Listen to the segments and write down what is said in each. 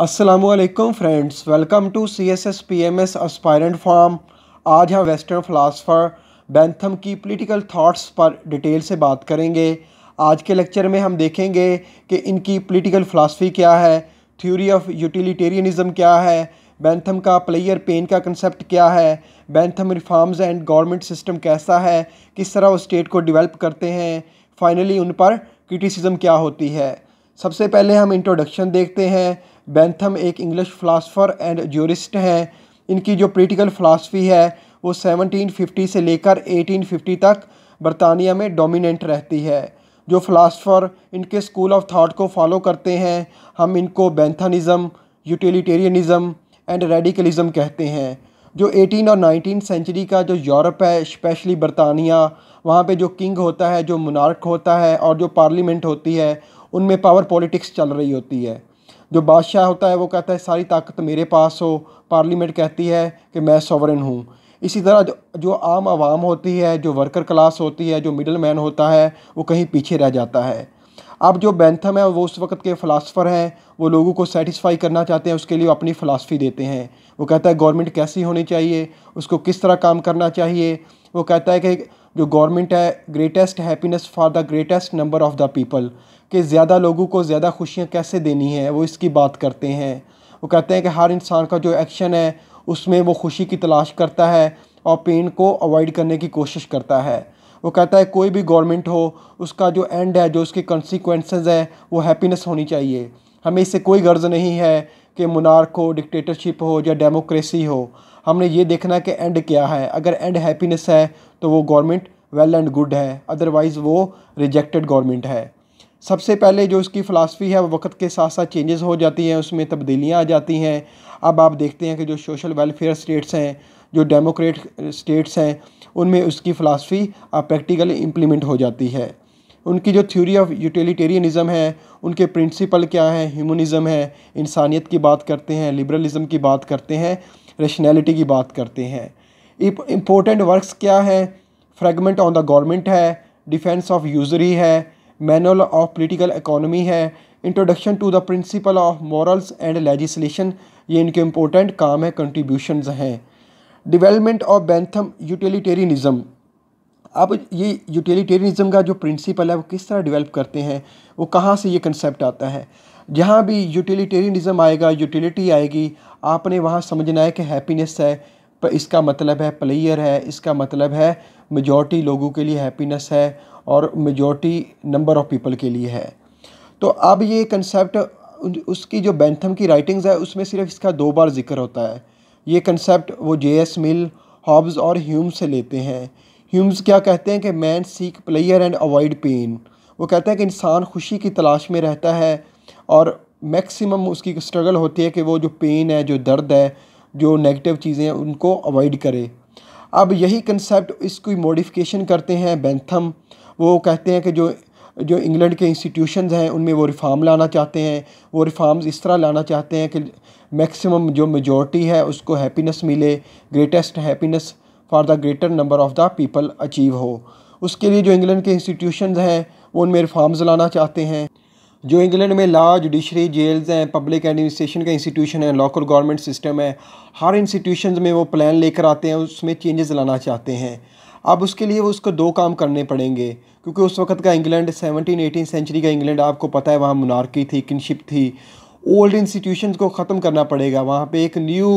Aslam friends welcome to C S S P M S aspirant forum आज हम western philosopher Bentham की political thoughts पर detail से बात करेंगे आज के लेक्चर में हम देखेंगे कि इनकी पॉलिटिकल फ़िलासफ़ी क्या है थ्योरी ऑफ यूटिलिटेरियनिज़म क्या है बैंथम का प्लेयर पेन का कंसेप्ट क्या है Bentham reforms and government system कैसा है किस तरह वो स्टेट को डिवेल्प करते हैं फाइनली उन पर क्रिटिसिज्म क्या होती है सबसे पहले हम इंट्रोडक्शन देखते हैं बैंथम एक इंग्लिश फ़िलासफ़र एंड जोरिस्ट हैं इनकी जो पोलिटिकल फ़िलासफ़ी है वो 1750 से लेकर 1850 तक बरतानिया में डोमिनेंट रहती है जो फ़िलासफ़र इनके स्कूल ऑफ थाट को फॉलो करते हैं हम इनको बैंथनिज़म यूटिलिटेरियनिज़म एंड रेडिकलिज़म कहते हैं जो 18 और 19 सेंचुरी का जो यूरोप है स्पेशली बरतानिया वहाँ पे जो किंग होता है जो मुनार्क होता है और जो पार्लियामेंट होती है उनमें पावर पॉलिटिक्स चल रही होती है जो बादशाह होता है वो कहता है सारी ताकत मेरे पास हो पार्लियामेंट कहती है कि मैं सॉवरन हूँ इसी तरह जो, आम आवाम होती है जो वर्कर क्लास होती है जो मिडल मैन होता है वो कहीं पीछे रह जाता है अब जो बैंथम है वो उस वक्त के फ़िलासफ़र हैं वो लोगों को सेटिस्फाई करना चाहते हैं उसके लिए अपनी फ़िलासफ़ी देते हैं वो कहता है गवर्नमेंट कैसी होनी चाहिए उसको किस तरह काम करना चाहिए वो कहता है कि जो गवर्नमेंट है greatest happiness for the greatest number of the people कि ज़्यादा लोगों को ज़्यादा खुशियाँ कैसे देनी है वो इसकी बात करते हैं वो कहते हैं कि हर इंसान का जो एक्शन है उसमें वो खुशी की तलाश करता है और पेन को अवॉइड करने की कोशिश करता है वो कहता है कोई भी गवर्नमेंट हो उसका जो एंड है जो उसके कंसिक्वेंसेस है वो हैप्पीनेस होनी चाहिए हमें इससे कोई गर्ज नहीं है कि मुनार्क हो डिक्टेटरशिप हो या डेमोक्रेसी हो हमने ये देखना कि एंड क्या है अगर एंड हैप्पीनेस है तो वो गवर्नमेंट वेल एंड गुड है अदरवाइज़ वो रिजेक्टेड गवर्नमेंट है सबसे पहले जो इसकी फ़िलासफ़ी है वो वक्त के साथ साथ चेंजेस हो जाती हैं उसमें तब्दीलियाँ आ जाती हैं अब आप देखते हैं कि जो सोशल वेलफेयर स्टेट्स हैं जो डेमोक्रेट स्टेट्स हैं उनमें उसकी फ़िलासफ़ी प्रैक्टिकल इम्प्लीमेंट हो जाती है उनकी जो थ्योरी ऑफ यूटिलिटेरियनिज़म है उनके प्रिंसिपल क्या हैं ह्यूमनिज़म है इंसानियत की बात करते हैं लिबरलिज़म की बात करते हैं रेशनैलिटी की बात करते हैं इम्पोर्टेंट वर्क्स क्या हैं फ्रेगमेंट ऑन द गवर्नमेंट है डिफेंस ऑफ यूजरी है मैनुअल ऑफ पॉलिटिकल इकोनॉमी है introduction to the principle of morals and legislation ये इनके इम्पोर्टेंट काम है कंट्रीब्यूशन हैं डिवेलपमेंट ऑफ बैंथम यूटिलिटेरियनिज़म अब ये यूटिलिटेरियनिज़म का जो प्रिंसिपल है वो किस तरह डेवलप करते हैं वो कहाँ से ये कंसेप्ट आता है जहाँ भी यूटिलिटेरियनिज़म आएगा यूटिलिटी आएगी आपने वहाँ समझना है कि हैप्पीनेस है पर इसका मतलब है प्लेयर है इसका मतलब है मेजॉरिटी लोगों के लिए हैप्पीनेस है और मेजोरिटी नंबर ऑफ़ पीपल के लिए है तो अब ये कंसेप्ट उसकी जो बैंथम की राइटिंग्स है उसमें सिर्फ इसका दो बार जिक्र होता है ये कंसेप्ट वो जे एस मिल हॉब्स और ह्यूम से लेते हैं ह्यूम्स क्या कहते हैं कि man seek pleasure and avoid pain वो कहते हैं कि इंसान खुशी की तलाश में रहता है और मैक्सिमम उसकी स्ट्रगल होती है कि वो जो पेन है जो दर्द है जो नेगेटिव चीज़ें हैं उनको अवॉइड करे अब यही कंसेप्ट इसकी मॉडिफिकेशन करते हैं बैंथम वो कहते हैं कि जो जो इंग्लैंड के इंस्टीट्यूशंस हैं उनमें वो रिफ़ार्म लाना चाहते हैं वो रिफाम्स इस तरह लाना चाहते हैं कि मैक्सिमम जो मेजॉरिटी है उसको हैप्पीनेस मिले greatest happiness for the greater number of the people achieve हो उसके लिए जो इंग्लैंड के इंस्टीट्यूशन हैं वो उनमें रिफ़ार्म्स लाना चाहते हैं जो इंग्लैंड में लॉ जुडिशरी जेल्स हैं पब्लिक एडमिनिस्ट्रेशन का इंस्टीट्यूशन है लोकल गवर्नमेंट सिस्टम है हर इंस्टीट्यूशन में वो प्लान लेकर आते हैं उसमें चेंजेस लाना चाहते हैं अब उसके लिए वो उसको दो काम करने पड़ेंगे क्योंकि उस वक्त का इंग्लैंड सेवनटीन एटीन सेंचुरी का इंग्लैंड आपको पता है वहाँ मुनारकी थी किनशिप थी ओल्ड इंस्टीट्यूशन को ख़त्म करना पड़ेगा वहाँ पर एक न्यू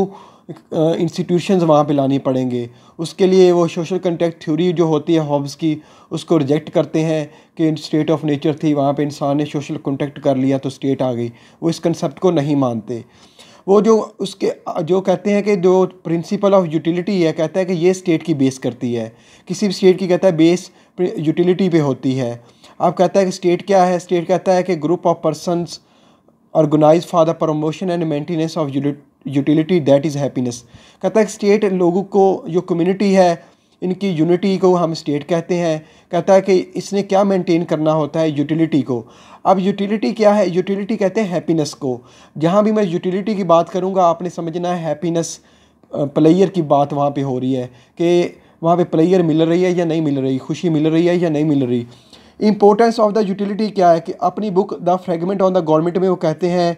इंस्टीट्यूशंस वहाँ पे लानी पड़ेंगे उसके लिए वो सोशल कंटेक्ट थ्योरी जो होती है हॉब्स की उसको रिजेक्ट करते हैं कि स्टेट ऑफ नेचर थी वहाँ पे इंसान ने सोशल कंटेक्ट कर लिया तो स्टेट आ गई वो इस कंसेप्ट को नहीं मानते वो जो उसके जो कहते हैं कि जो प्रिंसिपल ऑफ यूटिलिटी है कहता है कि ये स्टेट की बेस करती है किसी भी स्टेट की कहता है बेस यूटिलिटी पे होती है अब कहता है कि स्टेट क्या है स्टेट कहता है कि group of persons organise for the promotion and maintenance of utility that is happiness कहता है स्टेट लोगों को जो कम्युनिटी है इनकी यूनिटी को हम स्टेट कहते हैं कहता है कि इसने क्या मेंटेन करना होता है यूटिलिटी को अब यूटिलिटी क्या है यूटिलिटी कहते हैं हैप्पीनेस को जहाँ भी मैं यूटिलिटी की बात करूँगा आपने समझना है हैप्पीनेस प्लेयर की बात वहाँ पे हो रही है कि वहाँ पे प्लेयर मिल रही है या नहीं मिल रही खुशी मिल रही है या नहीं मिल रही इंपॉर्टेंस ऑफ द यूटिलिटी क्या है कि अपनी book the fragment on the government में वो कहते हैं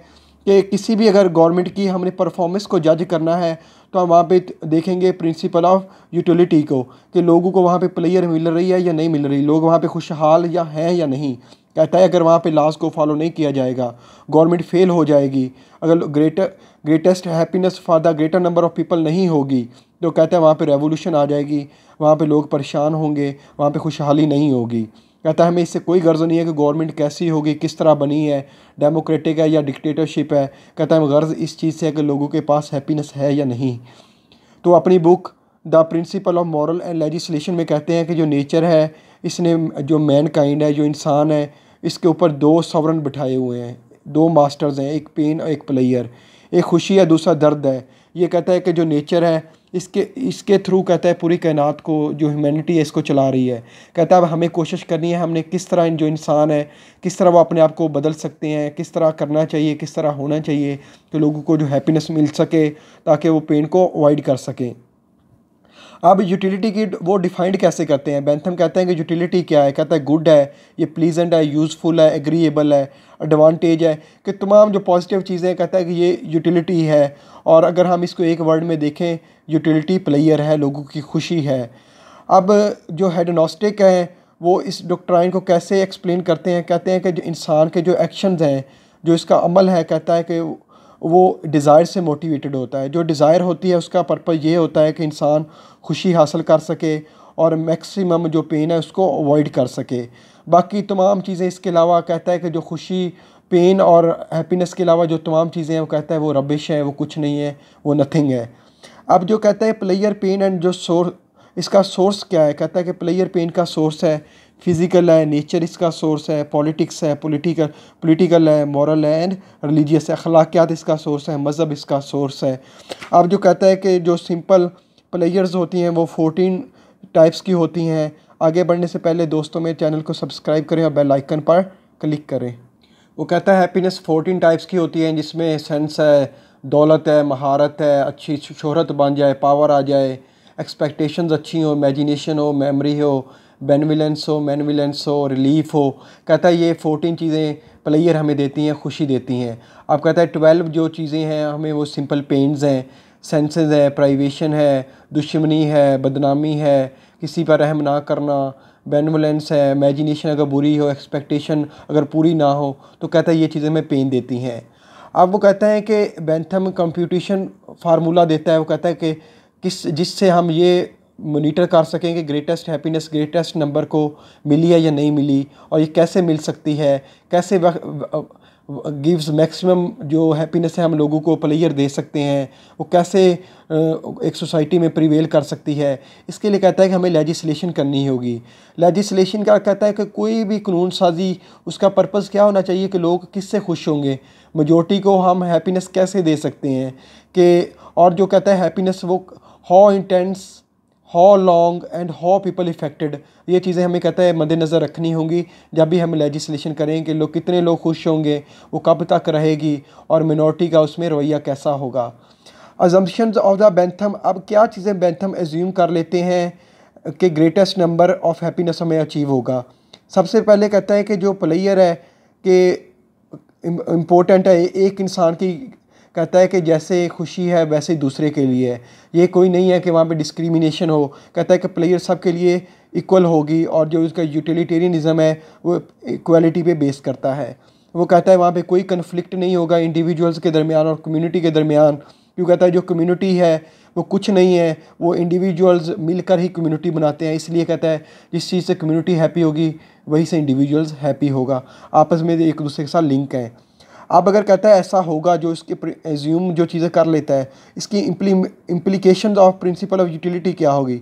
कि किसी भी अगर गवर्नमेंट की हमने परफॉर्मेंस को जज करना है तो हम वहाँ पे देखेंगे प्रिंसिपल ऑफ यूटिलिटी को कि लोगों को वहाँ पे प्लेयर मिल रही है या नहीं मिल रही लोग वहाँ पे खुशहाल या हैं या नहीं कहता है अगर वहाँ पे लॉज को फॉलो नहीं किया जाएगा गवर्नमेंट फेल हो जाएगी अगर greater greatest happiness for the greater number of people नहीं होगी तो कहता है वहाँ पे रेवोल्यूशन आ जाएगी वहाँ पे लोग परेशान होंगे वहाँ पे खुशहाली नहीं होगी कहता है हमें इससे कोई गर्ज नहीं है कि गवर्नमेंट कैसी होगी किस तरह बनी है डेमोक्रेटिक है या डिक्टेटरशिप है कहता है गर्ज इस चीज़ से है कि लोगों के पास हैप्पीनेस है या नहीं तो अपनी book the principle of moral and legislation में कहते हैं कि जो नेचर है इसने जो मैन काइंड है जो इंसान है इसके ऊपर दो सवरन बिठाए हुए हैं दो मास्टर्स हैं एक पेन और एक प्लेयर एक खुशी है दूसरा दर्द है ये कहता है कि जो नेचर है इसके इसके थ्रू कहता है पूरी कायनात को जो ह्यूमैनिटी है इसको चला रही है कहता है अब हमें कोशिश करनी है हमने किस तरह जो इंसान है किस तरह वो अपने आप को बदल सकते हैं किस तरह करना चाहिए किस तरह होना चाहिए कि तो लोगों को जो हैप्पीनेस मिल सके ताकि वो पेन को अवॉइड कर सकें अब यूटिलिटी की वो डिफाइंड कैसे करते हैं बैंथम कहते हैं कि यूटिलिटी क्या है कहता है गुड है ये प्लीजेंट है यूज़फुल है एग्रीएबल है एडवांटेज है कि तमाम जो पॉजिटिव चीज़ें कहता है कि ये यूटिलिटी है और अगर हम इसको एक वर्ड में देखें यूटिलिटी प्लेयर है लोगों की खुशी है अब जो हेडनोस्टिक है वो इस डॉक्ट्राइन को कैसे एक्सप्लेन करते हैं कहते हैं कि जो इंसान के जो एक्शंस हैं जो इसका अमल है कहता है कि वो डिज़ायर से मोटिवेटेड होता है जो डिज़ायर होती है उसका पर्पज़ ये होता है कि इंसान खुशी हासिल कर सके और मैक्सिमम जो पेन है उसको अवॉइड कर सके बाकी तमाम चीज़ें इसके अलावा कहता है कि जो खुशी पेन और हैप्पीनेस के अलावा जो तमाम चीज़ें हैं वो कहता है वो रबिश है वो कुछ नहीं है वो नथिंग है अब जो कहता है प्लेयर पेन एंड जो सोर्स इसका सोर्स क्या है कहता है कि प्लेयर पेन का सोर्स है फिज़िकल है नेचर इसका सोर्स है पॉलिटिक्स है पॉलिटिकल पॉलिटिकल है मॉरल है एंड रिलीजियस है अखलाकियात इसका सोर्स है मज़हब इसका सोर्स है अब जो कहता है कि जो सिंपल प्लेयर्स होती हैं वो फोटीन टाइप्स की होती हैं आगे बढ़ने से पहले दोस्तों मेरे चैनल को सब्सक्राइब करें और बेल आइकन पर क्लिक करें वो कहता है हैप्पीनेस फोटीन टाइप्स की होती हैं जिसमें सेंस है दौलत है महारत है अच्छी शोहरत बन जाए पावर आ जाए एक्सपेक्टेशंस अच्छी हो इमेजिनेशन हो मेमोरी हो बेनविलेंस हो मैनविलेंस हो रिलीफ हो कहता है ये फोर्टीन चीज़ें प्लेयर हमें देती हैं खुशी देती हैं अब कहता है ट्वेल्व जो चीज़ें हैं हमें वो सिंपल पेन्स हैं सेंसेस है प्राइवेशन है दुश्मनी है बदनामी है किसी पर रहम ना करना बेनवलेंस है इमेजिनेशन अगर बुरी हो एक्सपेक्टेशन अगर पूरी ना हो तो कहता है ये चीज़ें हमें पेन देती हैं अब वो कहते हैं कि बेंथम कंप्यूटेशन फार्मूला देता है वो कहता है कि किस जिससे हम ये मोनीटर कर सकें कि ग्रेटेस्ट हैप्पीनेस ग्रेटेस्ट नंबर को मिली है या नहीं मिली और ये कैसे मिल सकती है कैसे गिव्स मैक्सिमम जो हैप्पीनेस है हम लोगों को प्लेयर दे सकते हैं वो कैसे एक सोसाइटी में प्रिवेल कर सकती है इसके लिए कहता है कि हमें लेजिस्लेशन करनी होगी लेजिस्लेशन का कहता है कि कोई भी कानून साजी उसका पर्पस क्या होना चाहिए कि लोग किससे खुश होंगे मजोरिटी को हम हैप्पीनेस कैसे दे सकते हैं कि और जो कहता है हैप्पीनेस वो how intense how long and how people affected ये चीज़ें हमें कहता है मद्देनज़र रखनी होंगी जब भी हम लेजिस्लेशन करें कि लोग कितने लोग खुश होंगे वो कब तक रहेगी और मिनोरिटी का उसमें रवैया कैसा होगा अजम्पन्स ऑफ द बैंथम अब क्या चीज़ें बैंथम एज्यूम कर लेते हैं कि ग्रेटेस्ट नंबर ऑफ हैप्पीनेस हमें अचीव होगा सबसे पहले कहता है कि जो प्लेयर है कि इम्पोर्टेंट है एक इंसान की कहता है कि जैसे खुशी है वैसे दूसरे के लिए ये कोई नहीं है कि वहाँ पे डिस्क्रिमिनेशन हो कहता है कि प्लेयर सब के लिए इक्वल होगी और जो उसका यूटिलिटेरियनिज़म है वो इक्वालिटी पे बेस करता है वो कहता है वहाँ पे कोई कन्फ्लिक्ट नहीं होगा इंडिविजुअल्स के दरमियान और कम्युनिटी के दरमियान क्यों कहता है जो कम्युनिटी है वो कुछ नहीं है वो इंडिविजुअल्स मिलकर ही कम्युनिटी बनाते हैं इसलिए कहता है जिस चीज़ से कम्युनिटी हैप्पी होगी वहीं से इंडिविजुअल्स हैप्पी होगा आपस में एक दूसरे के साथ लिंक हैं अब अगर कहता है ऐसा होगा जो इसके एज्यूम जो चीज़ें कर लेता है इसकी implication of principle of utility क्या होगी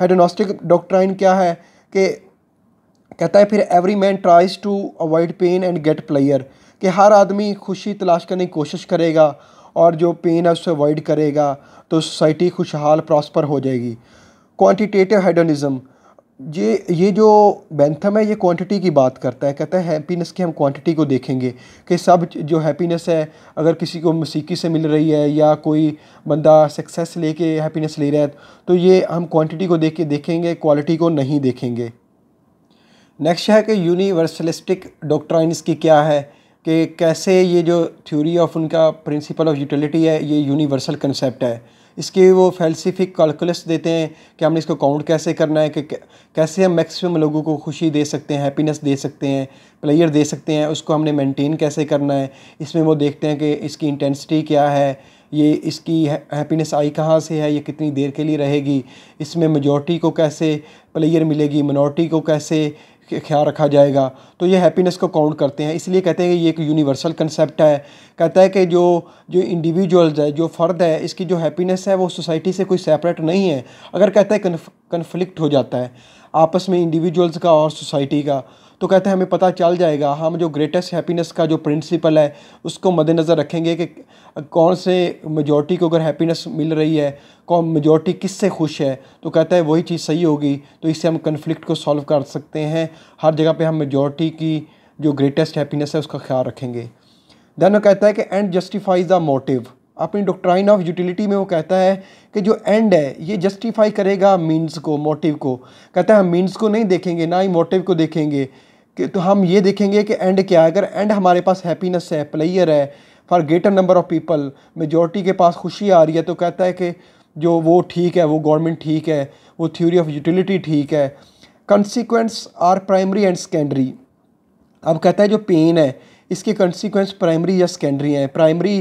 हाइडोनास्टिक डॉक्ट्राइन क्या है कि कहता है फिर every man tries to avoid pain and get pleasure कि हर आदमी खुशी तलाश करने की कोशिश करेगा और जो पेन है उससे अवॉइड करेगा तो सोसाइटी खुशहाल प्रॉस्पर हो जाएगी क्वांटिटेटिव हेडोनिज़म ये ये जो बैंथम है ये क्वांटिटी की बात करता है कहता है हैप्पीनेस की हम क्वांटिटी को देखेंगे कि सब जो हैप्पीनेस है अगर किसी को मसीकी से मिल रही है या कोई बंदा सक्सेस लेके हैप्पीनेस ले रहा है तो ये हम क्वांटिटी को देख के देखेंगे क्वालिटी को नहीं देखेंगे नेक्स्ट है कि यूनिवर्सलिस्टिक डॉक्ट्राइंस की क्या है कि कैसे ये जो थ्योरी ऑफ उनका प्रिंसिपल ऑफ यूटिलिटी है ये यूनिवर्सल कंसेप्ट है इसके वो फेलसिफिक कैलकुलस देते हैं कि हमने इसको काउंट कैसे करना है कि कैसे हम मैक्सिमम लोगों को खुशी दे सकते हैं हैप्पीनेस दे सकते हैं प्लेयर दे सकते हैं उसको हमने मेंटेन कैसे करना है इसमें वो देखते हैं कि इसकी इंटेंसिटी क्या है ये इसकी हैप्पीनेस आई कहाँ से है ये कितनी देर के लिए रहेगी इसमें मेजॉरिटी को कैसे प्लेयर मिलेगी मिनोरिटी को कैसे ख्याल रखा जाएगा तो ये हैप्पीनेस को काउंट करते हैं इसलिए कहते हैं कि ये एक यूनिवर्सल कंसेप्ट है कहता है कि जो जो इंडिविजुअल्स है जो फ़र्द है इसकी जो हैप्पीनेस है वो सोसाइटी से कोई सेपरेट नहीं है अगर कहता है कन्फ्लिक्ट हो जाता है आपस में इंडिविजुअल्स का और सोसाइटी का तो कहते हैं हमें पता चल जाएगा हम जो ग्रेटेस्ट हैप्पीनेस का जो प्रिंसिपल है उसको मद्देनज़र रखेंगे कि कौन से मेजोरिटी को अगर हैप्पीनेस मिल रही है कौन मेजोरिटी से खुश है तो कहता है वही चीज़ सही होगी तो इससे हम कन्फ्लिक्ट को सॉल्व कर सकते हैं हर जगह पर हम मेजोरिटी की जो ग्रेटेस्ट हैप्पीनेस है उसका ख्याल रखेंगे देन वो कहता है कि एंड जस्टिफाइज द मोटिव अपनी डॉक्ट्राइन ऑफ यूटिलिटी में वो कहता है कि जो एंड है ये जस्टिफाई करेगा मीन्स को मोटिव को कहता है हम मीन्स को नहीं देखेंगे ना ही मोटिव को देखेंगे कि तो हम ये देखेंगे कि एंड क्या है अगर एंड हमारे पास हैप्पीनेस है प्लेयर है for greater number of people majority के पास खुशी आ रही है तो कहता है कि जो वो ठीक है वो गवर्नमेंट ठीक है वो थ्योरी ऑफ यूटिलिटी ठीक है consequence are primary and secondary अब कहता है जो पेन है इसके कंसिक्वेंस प्राइमरी या सेकेंडरी हैं प्राइमरी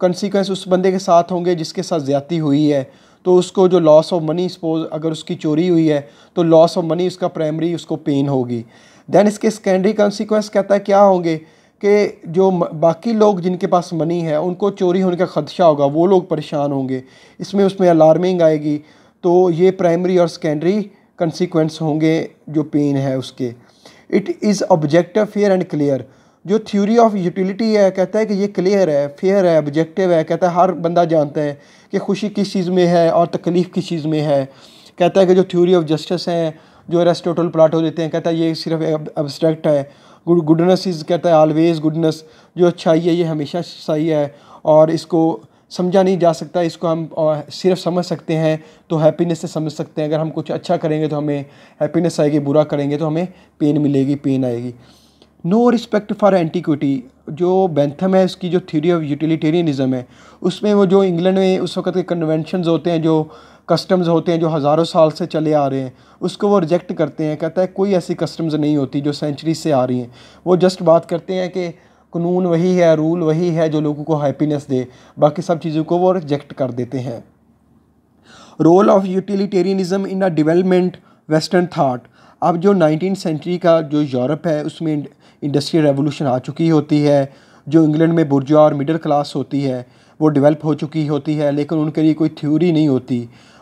कंसिक्वेंस उस बंदे के साथ होंगे जिसके साथ ज़्यादती हुई है तो उसको जो लॉस ऑफ मनी सपोज अगर उसकी चोरी हुई है तो लॉस ऑफ मनी उसका प्राइमरी उसको पेन होगी देन इसके सेकेंडरी कॉन्सिक्वेंस कहता है क्या होंगे कि जो बाकी लोग जिनके पास मनी है उनको चोरी होने का खदशा होगा वो लोग परेशान होंगे इसमें उसमें अलार्मिंग आएगी तो ये प्राइमरी और सेकेंडरी कंसिक्वेंस होंगे जो पेन है उसके it is objective fair and clear जो थ्योरी ऑफ यूटिलिटी है कहता है कि ये क्लियर है फेयर है ऑब्जेक्टिव है कहता है हर बंदा जानता है कि खुशी किस चीज़ में है और तकलीफ़ किस चीज़ में है कहता है कि जो थ्योरी ऑफ जस्टिस हैं जो एरेस्टोटल प्लाटो देते हैं कहता है ये सिर्फ एब्स्ट्रैक्ट है गुड गुडनेस इज़ कहता है ऑलवेज़ गुडनेस जो अच्छाई है ये हमेशा सही है और इसको समझा नहीं जा सकता इसको हम सिर्फ समझ सकते हैं तो हैप्पीनेस से समझ सकते हैं अगर हम कुछ अच्छा करेंगे तो हमें हैप्पीनेस आएगी बुरा करेंगे तो हमें पेन मिलेगी पेन आएगी नो रिस्पेक्ट फॉर एंटीक्विटी जो बेंथम है उसकी जो थ्योरी ऑफ यूटिलिटेरियनिज़म है उसमें वो जो इंग्लैंड में उस वक्त के कन्वेंशन होते हैं जो कस्टम्स होते हैं जो हज़ारों साल से चले आ रहे हैं उसको वो रिजेक्ट करते हैं कहता है कोई ऐसी कस्टम्स नहीं होती जो सेंचुरी से आ रही हैं वो जस्ट बात करते हैं कि कानून वही है रूल वही है जो लोगों को हैप्पीनेस दे बाकी सब चीज़ों को वो रिजेक्ट कर देते हैं role of utilitarianism in a development western thought अब जो नाइनटीन सेंचुरी का जो यूरोप है उसमें इंडस्ट्रियल रेवोल्यूशन आ चुकी होती है जो इंग्लैंड में बुर्जुआ और मिडिल क्लास होती है वो डेवलप हो चुकी होती है लेकिन उनके लिए कोई थ्योरी नहीं होती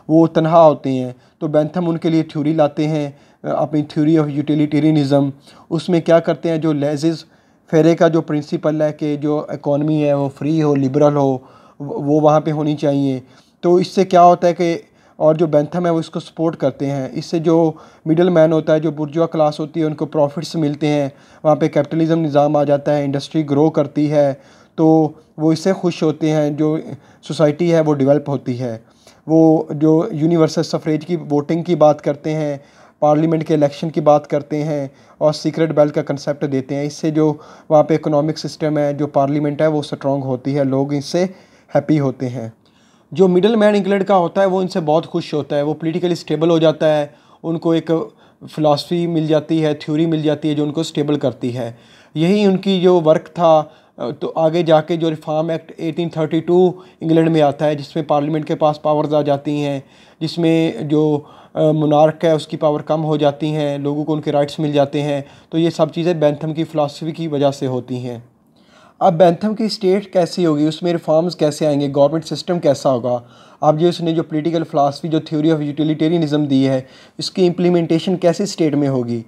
वो तनहा होते हैं तो बैंथम उनके लिए थ्योरी लाते हैं अपनी थ्योरी ऑफ यूटिलिटेरियनिज़म उसमें क्या करते हैं जो लेजिज़ फेरे का जो प्रिंसिपल है कि जो इकॉनमी है वो फ्री हो लिबरल हो वो वहाँ पे होनी चाहिए तो इससे क्या होता है कि और जो बैंथम है वो इसको सपोर्ट करते हैं इससे जो मिडल मैन होता है जो बुर्जुआ क्लास होती है उनको प्रॉफिट्स मिलते हैं वहाँ पे कैपिटलिज्म निज़ाम आ जाता है इंडस्ट्री ग्रो करती है तो वो इससे खुश होते हैं जो सोसाइटी है वो डेवलप होती है वो जो यूनिवर्सल सफरेज की वोटिंग की बात करते हैं पार्लियामेंट के इलेक्शन की बात करते हैं और सीक्रेट बैल का कंसेप्ट देते हैं इससे जो वहाँ पे इकोनॉमिक सिस्टम है जो पार्लियामेंट है वो स्ट्रॉन्ग होती है लोग इससे हैप्पी होते हैं जो मिडल मैन इंग्लैंड का होता है वो इनसे बहुत खुश होता है वो पोलिटिकली स्टेबल हो जाता है उनको एक फ़िलासफ़ी मिल जाती है थ्योरी मिल जाती है जो उनको स्टेबल करती है यही उनकी जो वर्क था तो आगे जाके जो रिफ़ॉर्म एक्ट 1832 इंग्लैंड में आता है जिसमें पार्लियामेंट के पास पावर्स आ जाती हैं जिसमें जो मुनार्क है उसकी पावर कम हो जाती हैं लोगों को उनके राइट्स मिल जाते हैं तो ये सब चीज़ें बैंथम की फ़िलासफ़ी की वजह से होती हैं अब बैंथम की स्टेट कैसी होगी उसमें रिफॉर्म्स कैसे आएंगे गवर्नमेंट सिस्टम कैसा होगा अब जो उसने जो पॉलिटिकल फ़िलासफ़ी जो थ्योरी ऑफ यूटिलिटेरियनिज़म दी है इसकी इम्प्लीमेंटेशन कैसे स्टेट में होगी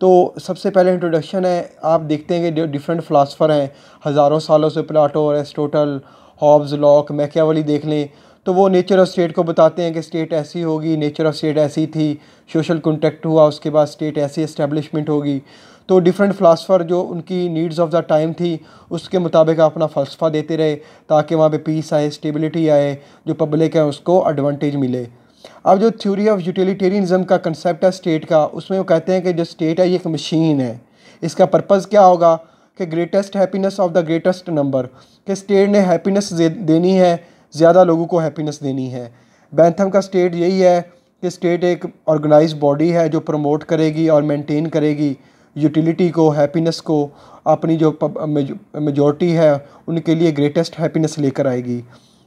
तो सबसे पहले इंट्रोडक्शन है आप देखते हैं कि डिफरेंट फ़िलासफ़र हैं हज़ारों सालों से Plato Aristotle Hobbes Locke Machiavelli देख लें तो वो नेचर ऑफ स्टेट को बताते हैं कि स्टेट ऐसी होगी नेचर ऑफ स्टेट ऐसी थी सोशल कॉन्टेक्ट हुआ उसके बाद स्टेट ऐसी इस्टेब्लिशमेंट होगी तो डिफरेंट फ़िलासफ़र जो उनकी नीड्स ऑफ द टाइम थी उसके मुताबिक अपना फ़लसफ़ा देते रहे ताकि वहाँ पे पीस आए स्टेबिलिटी आए जो पब्लिक है उसको एडवांटेज मिले अब जो थ्योरी ऑफ यूटिलिटेरियनिज्म का कंसेप्ट है स्टेट का उसमें वो कहते हैं कि जो स्टेट है ये एक मशीन है इसका पर्पज़ क्या होगा कि greatest happiness of the greatest number कि स्टेट ने हैप्पीनेस देनी है ज़्यादा लोगों को हैप्पीनेस देनी है बैंथम का स्टेट यही है कि स्टेट एक ऑर्गेनाइज बॉडी है जो प्रमोट करेगी और मेनटेन करेगी यूटिलिटी को हैप्पीनेस को अपनी जो मेजोरिटी है उनके लिए ग्रेटेस्ट हैप्पीनेस लेकर आएगी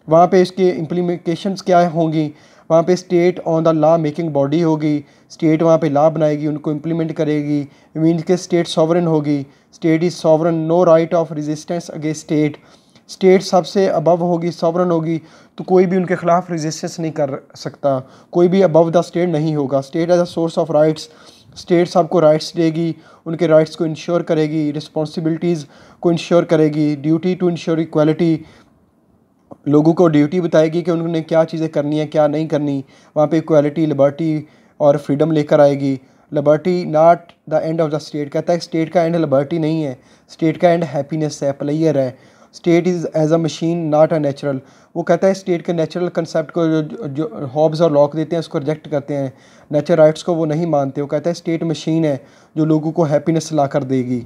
वहाँ पे इसके इम्प्लीमेंटेशंस क्या होंगी वहाँ पे state on the law making body होगी स्टेट वहाँ पे लॉ बनाएगी उनको इम्प्लीमेंट करेगी मीन के स्टेट सॉवरन होगी state is sovereign no right of resistance against state state सबसे अबव होगी सॉवरन होगी तो कोई भी उनके खिलाफ रेजिस्टेंस नहीं कर सकता कोई भी अबव द स्टेट नहीं होगा state as a source of rights state सबको राइट्स देगी उनके राइट्स को इंश्योर करेगी रिस्पॉन्सिबिलिटीज़ को इंश्योर करेगी ड्यूटी टू इंश्योर इक्वालिटी लोगों को ड्यूटी बताएगी कि उन्होंने क्या चीज़ें करनी है क्या नहीं करनी वहाँ पे इक्वालिटी लिबर्टी और फ्रीडम लेकर आएगी liberty not the end of the state कहता है स्टेट का एंड लिबर्टी नहीं है स्टेट का एंड हैप्पीनेस है प्लेयर है state is as a machine not a natural वो कहता है स्टेट के नेचुरल कंसेप्ट को जो जो हॉब्स और लॉक देते हैं उसको रिजेक्ट करते हैं नेचर राइट्स को वो नहीं मानते वो कहता है स्टेट मशीन है जो लोगों को हैप्पीनेस ला कर देगी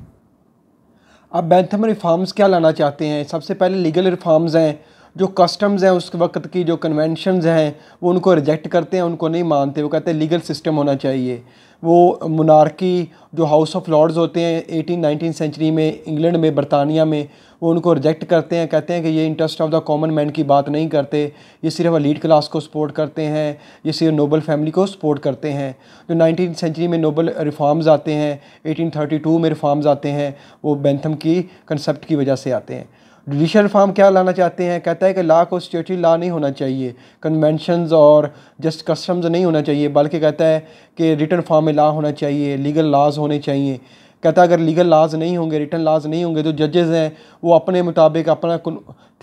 अब बैंथम रिफॉर्म्स क्या लाना चाहते हैं सबसे पहले लीगल रिफॉर्म्स हैं जो कस्टम्स हैं उस वक्त की जो कन्वेंशनज़ हैं वो उनको रिजेक्ट करते हैं उनको नहीं मानते वो कहते हैं लीगल सिस्टम होना चाहिए वो मुनारकी जो हाउस ऑफ लॉर्ड्स होते हैं एटीन नाइनटीन सेंचुरी में इंग्लैंड में बरतानिया में वो उनको रिजेक्ट करते हैं कहते हैं कि ये interest of the common man की बात नहीं करते ये सिर्फ अलीट क्लास को सपोर्ट करते हैं ये सिर्फ नोबल फैमिली को सपोर्ट करते हैं जो नाइनटीन सेंचुरी में नोबल रिफॉर्म्स आते हैं टू में रिफॉर्म्स आते हैं वो बेंथम की कंसेप्ट की वजह से आते हैं जुडिशल रिफॉर्म क्या लाना चाहते हैं कहता है कि ला को स्टेटरी ला नहीं होना चाहिए कन्वेंशंस और जस्ट कस्टम्स नहीं होना चाहिए बल्कि कहता है कि रिटर्न फॉर्म में ला होना चाहिए लीगल लाज होने चाहिए कहता है अगर लीगल लाज नहीं होंगे रिटर्न लाज नहीं होंगे तो जजेज़ हैं वो अपने मुताबिक अपना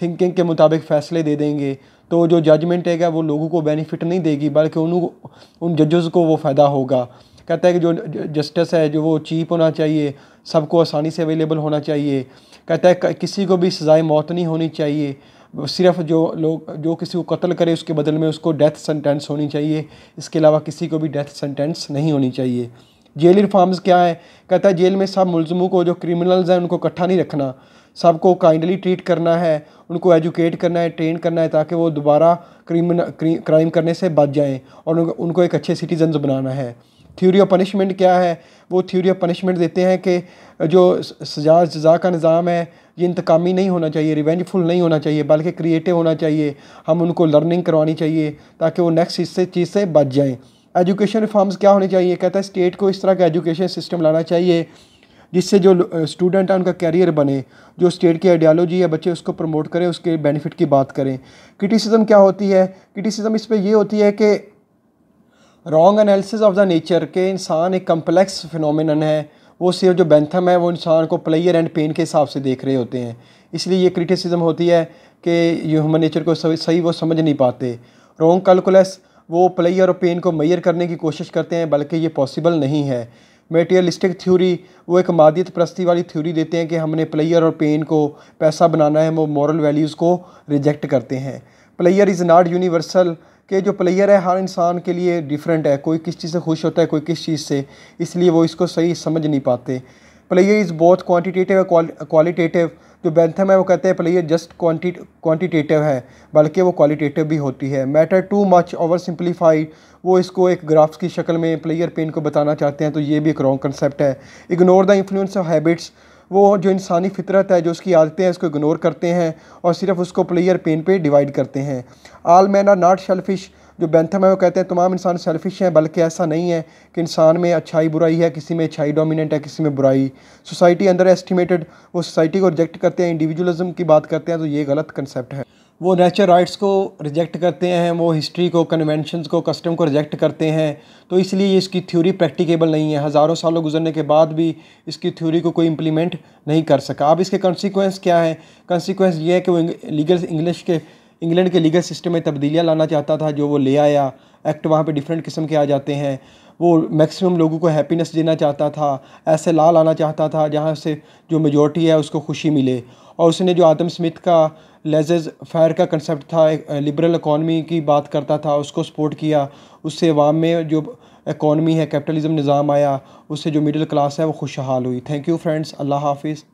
थिंकिंग के मुताबिक फ़ैसले दे देंगे तो जो जजमेंट है वो लोगों को बेनिफिट नहीं देगी बल्कि उन उन जजेस को वो फ़ायदा होगा कहता है कि जो जस्टिस है जो वो चीप होना चाहिए सबको आसानी से अवेलेबल होना चाहिए कहता है किसी को भी सजाए मौत नहीं होनी चाहिए सिर्फ जो लोग जो किसी को कत्ल करे उसके बदल में उसको डेथ सेंटेंस होनी चाहिए इसके अलावा किसी को भी डेथ सेंटेंस नहीं होनी चाहिए जेल रिफॉर्म्स क्या है कहता है जेल में सब मुलजमों को जो क्रिमिनल्स हैं उनको इकट्ठा नहीं रखना सबको काइंडली ट्रीट करना है उनको एजुकेट करना है ट्रेन करना है ताकि वो दोबारा क्रिमिनल क्राइम करने से बच जाएँ और उनको एक अच्छे सिटीजन्स बनाना है थ्योरी ऑफ पनिशमेंट क्या है वो थ्योरी ऑफ पनिशमेंट देते हैं कि जो सजा सजा का निज़ाम है ये इंतकामी नहीं होना चाहिए रिवेंजफुल नहीं होना चाहिए बल्कि क्रिएटिव होना चाहिए हम उनको लर्निंग करवानी चाहिए ताकि वो नेक्स्ट इससे चीज़ से बच जाएँ एजुकेशन रिफॉर्म्स क्या होने चाहिए कहता है स्टेट को इस तरह का एजुकेशन सिस्टम लाना चाहिए जिससे जो स्टूडेंट हैं उनका कैरियर बने जो स्टेट की आइडियालॉजी है बच्चे उसको प्रमोट करें उसके बेनिफिट की बात करें क्रिटिसिज्म क्या होती है क्रिटिसिज्म इस पर यह होती है कि wrong analysis of the nature के इंसान एक कम्प्लेक्स फिनोमिनन है वो सिर्फ जो बैंथम है वो इंसान को प्लेयर एंड पेन के हिसाब से देख रहे होते हैं इसलिए ये क्रिटिसिज्म होती है कि ह्यूमन नेचर को सही वो समझ नहीं पाते रॉन्ग कैलकुलस वो प्लेयर और पेन को मैयर करने की कोशिश करते हैं बल्कि ये पॉसिबल नहीं है मेटेरियलिस्टिक थ्योरी वो एक मादियत प्रस्ती वाली थ्योरी देते हैं कि हमने प्लेयर और पेन को पैसा बनाना है वो मॉरल वैल्यूज़ को रिजेक्ट करते हैं प्लेयर इज़ नॉट यूनिवर्सल कि जो प्लेयर है हर इंसान के लिए डिफरेंट है कोई किस चीज़ से खुश होता है कोई किस चीज़ से इसलिए वो इसको सही समझ नहीं पाते प्लेयर इज़ बहुत क्वान्टिटेटिव क्वालिटेटिव जो बैंथम है वो कहते हैं प्लेयर जस्ट क्वांटिट क्वांटिटेटिव है बल्कि वो क्वालिटेटिव भी होती है matter too much over simplified वो इसको एक ग्राफ्स की शक्ल में प्लेयर पेन को बताना चाहते हैं तो ये भी एक रॉन्ग कंसेप्ट है ignore the influence of habits वो जो इंसानी फितरत है जो उसकी आदतें हैं उसको इग्नोर करते हैं और सिर्फ उसको प्लेयर पेन पे डिवाइड करते हैं all man are not selfish जो बैंथम है वो कहते हैं तमाम इंसान सेल्फिश हैं बल्कि ऐसा नहीं है कि इंसान में अच्छाई बुराई है किसी में अच्छाई डोमिनेंट है किसी में बुराई सोसाइटी अंडर एस्टिमेटेड वो सोसाइटी को रिजेक्ट करते हैं इंडिविजुअलिज्म की बात करते हैं तो ये गलत कंसेप्ट है वो नेचर राइट्स को रिजेक्ट करते हैं वो हिस्ट्री को कन्वेंशंस को कस्टम को रिजेक्ट करते हैं तो इसलिए इसकी थ्योरी प्रैक्टिकेबल नहीं है हज़ारों सालों गुजरने के बाद भी इसकी थ्योरी को कोई इम्प्लीमेंट नहीं कर सका अब इसके कॉन्सिक्वेंस क्या है कॉन्सिक्वेंस ये है कि वो लीगल इंग्लिश के इंग्लैंड के लीगल सिस्टम में तब्दीलियाँ लाना चाहता था जो वो ले आया एक्ट वहाँ पर डिफरेंट किस्म के आ जाते हैं वो मैक्सिमम लोगों को हैप्पीनेस देना चाहता था ऐसे ला लाना चाहता था जहाँ से जो मेजोरिटी है उसको खुशी मिले और उसने जो आदम स्मिथ का लेजेज फायर का कंसेप्ट था लिबरल इकानमी की बात करता था उसको सपोर्ट किया उससे अवाम में जो इकानमी है कैपिटलिज्म निज़ाम आया उससे जो मिडिल क्लास है वो खुशहाल हुई थैंक यू फ्रेंड्स अल्लाह हाफिज़